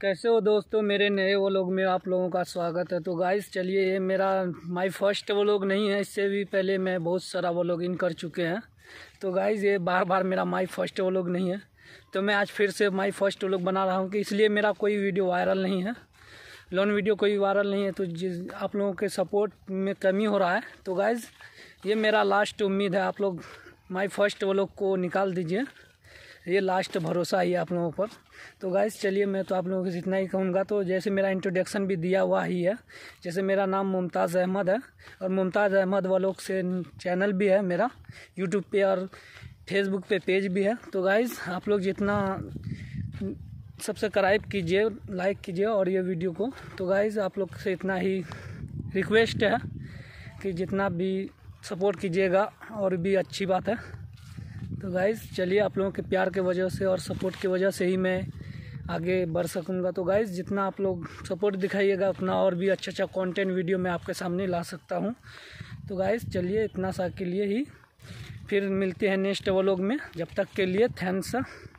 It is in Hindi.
कैसे हो दोस्तों मेरे नए वो लोग में आप लोगों का स्वागत है तो गाइस चलिए ये मेरा माय फर्स्ट वो लोग नहीं है इससे भी पहले मैं बहुत सारा वो लोग इन कर चुके हैं तो गाइस ये बार बार मेरा माय फर्स्ट वो लोग नहीं है तो मैं आज फिर से माय फर्स्ट वो लोग बना रहा हूँ कि इसलिए मेरा कोई वीडियो वायरल नहीं है लॉन वीडियो कोई वायरल नहीं है तो जिस आप लोगों के सपोर्ट में कमी हो रहा है तो गाइज़ ये मेरा लास्ट उम्मीद है आप लोग माई फर्स्ट वो लोग को निकाल दीजिए ये लास्ट भरोसा ही है आप लोगों पर तो गाइस चलिए मैं तो आप लोगों को इतना ही कहूँगा तो जैसे मेरा इंट्रोडक्शन भी दिया हुआ ही है जैसे मेरा नाम मुमताज़ अहमद है और मुमताज़ अहमद वालों से चैनल भी है मेरा यूट्यूब पे और फेसबुक पे पेज भी है तो गाइस आप लोग जितना सब्सक्राइब कीजिए लाइक कीजिए और ये वीडियो को तो गाइज़ आप लोग से इतना ही रिक्वेस्ट है कि जितना भी सपोर्ट कीजिएगा और भी अच्छी बात है तो गाइज़ चलिए आप लोगों के प्यार के वजह से और सपोर्ट की वजह से ही मैं आगे बढ़ सकूँगा तो गाइज़ जितना आप लोग सपोर्ट दिखाइएगा उतना और भी अच्छा अच्छा कंटेंट वीडियो मैं आपके सामने ला सकता हूँ तो गाइज़ चलिए इतना सा के लिए ही फिर मिलते हैं नेक्स्ट व्लॉग में जब तक के लिए थैंक्स